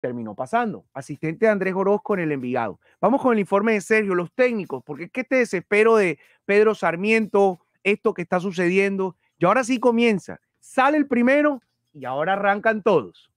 terminó pasando. Asistente de Andrés Orozco en el Envigado. Vamos con el informe de Sergio, los técnicos, porque es que este desespero de Pedro Sarmiento, esto que está sucediendo, y ahora sí comienza. Sale el primero y ahora arrancan todos.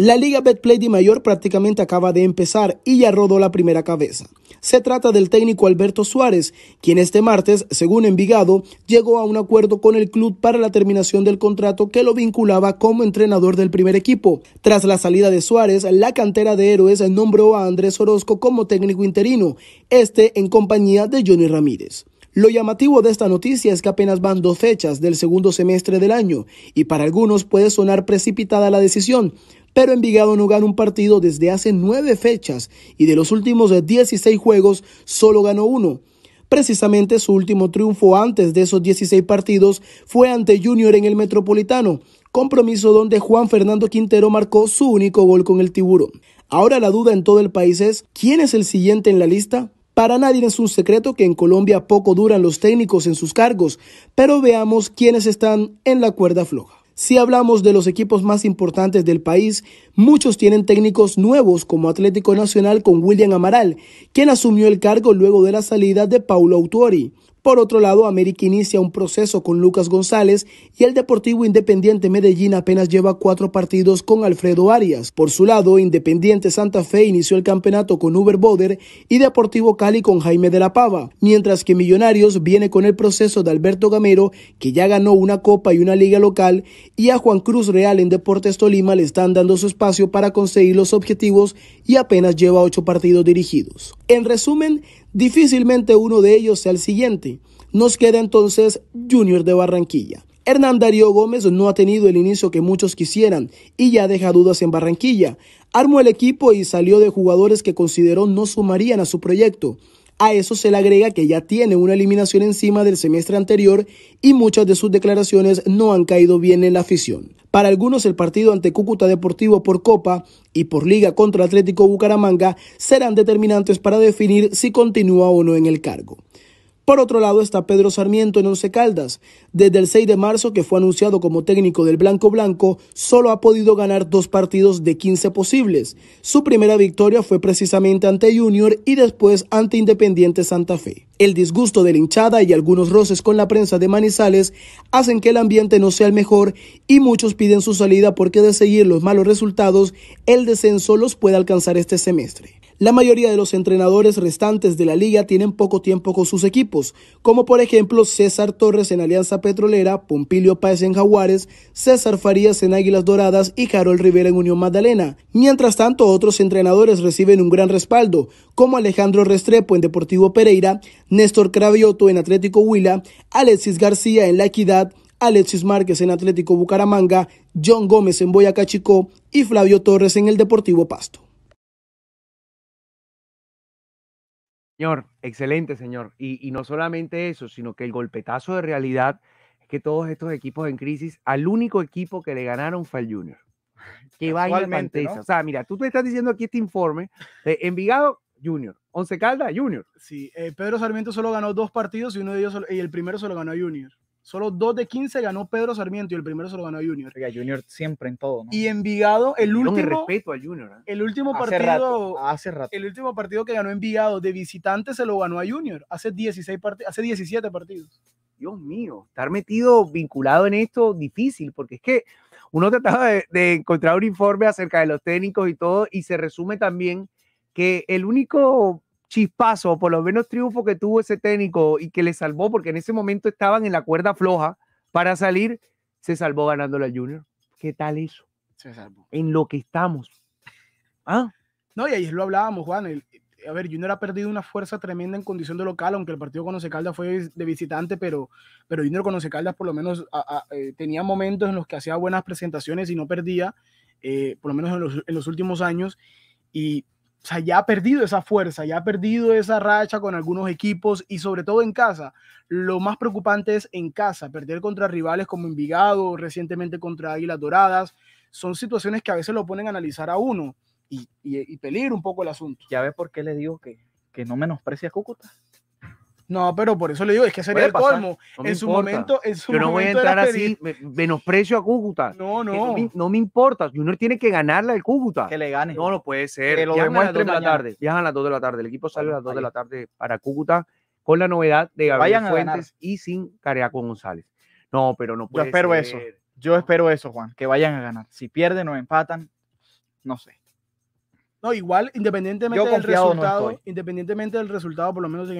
La Liga Betplay de Mayor prácticamente acaba de empezar y ya rodó la primera cabeza. Se trata del técnico Alberto Suárez, quien este martes, según Envigado, llegó a un acuerdo con el club para la terminación del contrato que lo vinculaba como entrenador del primer equipo. Tras la salida de Suárez, la cantera de héroes nombró a Andrés Orozco como técnico interino, este en compañía de Johnny Ramírez. Lo llamativo de esta noticia es que apenas van dos fechas del segundo semestre del año y para algunos puede sonar precipitada la decisión, pero Envigado no gana un partido desde hace nueve fechas y de los últimos 16 juegos solo ganó uno. Precisamente su último triunfo antes de esos 16 partidos fue ante Junior en el Metropolitano, compromiso donde Juan Fernando Quintero marcó su único gol con el tiburón. Ahora la duda en todo el país es, ¿quién es el siguiente en la lista? Para nadie es un secreto que en Colombia poco duran los técnicos en sus cargos, pero veamos quiénes están en la cuerda floja. Si hablamos de los equipos más importantes del país, muchos tienen técnicos nuevos como Atlético Nacional con William Amaral, quien asumió el cargo luego de la salida de Paulo Autuori. Por otro lado, América inicia un proceso con Lucas González y el Deportivo Independiente Medellín apenas lleva cuatro partidos con Alfredo Arias. Por su lado, Independiente Santa Fe inició el campeonato con Uber Boder y Deportivo Cali con Jaime de la Pava, mientras que Millonarios viene con el proceso de Alberto Gamero, que ya ganó una copa y una liga local, y a Juan Cruz Real en Deportes Tolima le están dando su espacio para conseguir los objetivos y apenas lleva ocho partidos dirigidos. En resumen, difícilmente uno de ellos sea el siguiente. Nos queda entonces Junior de Barranquilla. Hernán Darío Gómez no ha tenido el inicio que muchos quisieran y ya deja dudas en Barranquilla. Armó el equipo y salió de jugadores que consideró no sumarían a su proyecto. A eso se le agrega que ya tiene una eliminación encima del semestre anterior y muchas de sus declaraciones no han caído bien en la afición. Para algunos el partido ante Cúcuta Deportivo por Copa y por Liga contra Atlético Bucaramanga serán determinantes para definir si continúa o no en el cargo. Por otro lado está Pedro Sarmiento en Once Caldas. Desde el 6 de marzo que fue anunciado como técnico del Blanco Blanco, solo ha podido ganar dos partidos de 15 posibles. Su primera victoria fue precisamente ante Junior y después ante Independiente Santa Fe. El disgusto de la hinchada y algunos roces con la prensa de Manizales hacen que el ambiente no sea el mejor y muchos piden su salida porque de seguir los malos resultados, el descenso los puede alcanzar este semestre. La mayoría de los entrenadores restantes de la liga tienen poco tiempo con sus equipos, como por ejemplo César Torres en Alianza Petrolera, Pompilio Páez en Jaguares, César Farías en Águilas Doradas y Carol Rivera en Unión Magdalena. Mientras tanto, otros entrenadores reciben un gran respaldo, como Alejandro Restrepo en Deportivo Pereira, Néstor Cravioto en Atlético Huila, Alexis García en La Equidad, Alexis Márquez en Atlético Bucaramanga, John Gómez en Boyacá Chicó y Flavio Torres en el Deportivo Pasto. Señor, excelente señor. Y, no solamente eso, sino que el golpetazo de realidad es que todos estos equipos en crisis, al único equipo que le ganaron fue al Junior. Que vaya ¿no? O sea, mira, tú te estás diciendo aquí este informe de Envigado Junior. Once Caldas, Junior. Sí, eh, Pedro Sarmiento solo ganó dos partidos y uno de ellos y el primero se lo ganó a Junior. Solo dos de 15 ganó Pedro Sarmiento y el primero se lo ganó a Junior. Junior siempre en todo, Y Envigado, ¿eh? el último. que respeto a Junior. El último partido. hace rato. El último partido que ganó Envigado de visitante se lo ganó a Junior. Hace, 16 hace 17 partidos. Dios mío, estar metido, vinculado en esto, difícil, porque es que uno trataba de encontrar un informe acerca de los técnicos y todo, y se resume también que el único chispazo, por lo menos triunfo que tuvo ese técnico y que le salvó, porque en ese momento estaban en la cuerda floja para salir, se salvó ganando al Junior. ¿Qué tal eso? Se salvó. En lo que estamos. Ah. No, y ahí lo hablábamos, Juan. a ver, Junior ha perdido una fuerza tremenda en condición de local, aunque el partido con Caldas fue de visitante, pero, pero Junior con caldas por lo menos eh, tenía momentos en los que hacía buenas presentaciones y no perdía, eh, por lo menos en los, en los últimos años. Y o sea, ya ha perdido esa fuerza, ya ha perdido esa racha con algunos equipos y sobre todo en casa. Lo más preocupante es en casa, perder contra rivales como Envigado, recientemente contra Águilas Doradas, son situaciones que a veces lo ponen a analizar a uno y, y, un poco el asunto. Ya ves por qué le digo que, que no menosprecia a Cúcuta. No, pero por eso le digo, es que sería el colmo. en su momento, en su Yo no voy a entrar así, menosprecio a Cúcuta. No, no. No me, importa. Junior tiene que ganarla el Cúcuta. Que le gane. No, no puede ser. Viajan a las 2 de la tarde. Viajan a las 2 de la tarde. El equipo sale a las 2 de la tarde para Cúcuta con la novedad de Gabriel Fuentes y sin Careaco González. No, pero no puede Yo espero eso. Yo espero eso, Juan, que vayan a ganar. Si pierden o empatan, no sé. No, igual, independientemente del resultado, independientemente del resultado, por lo menos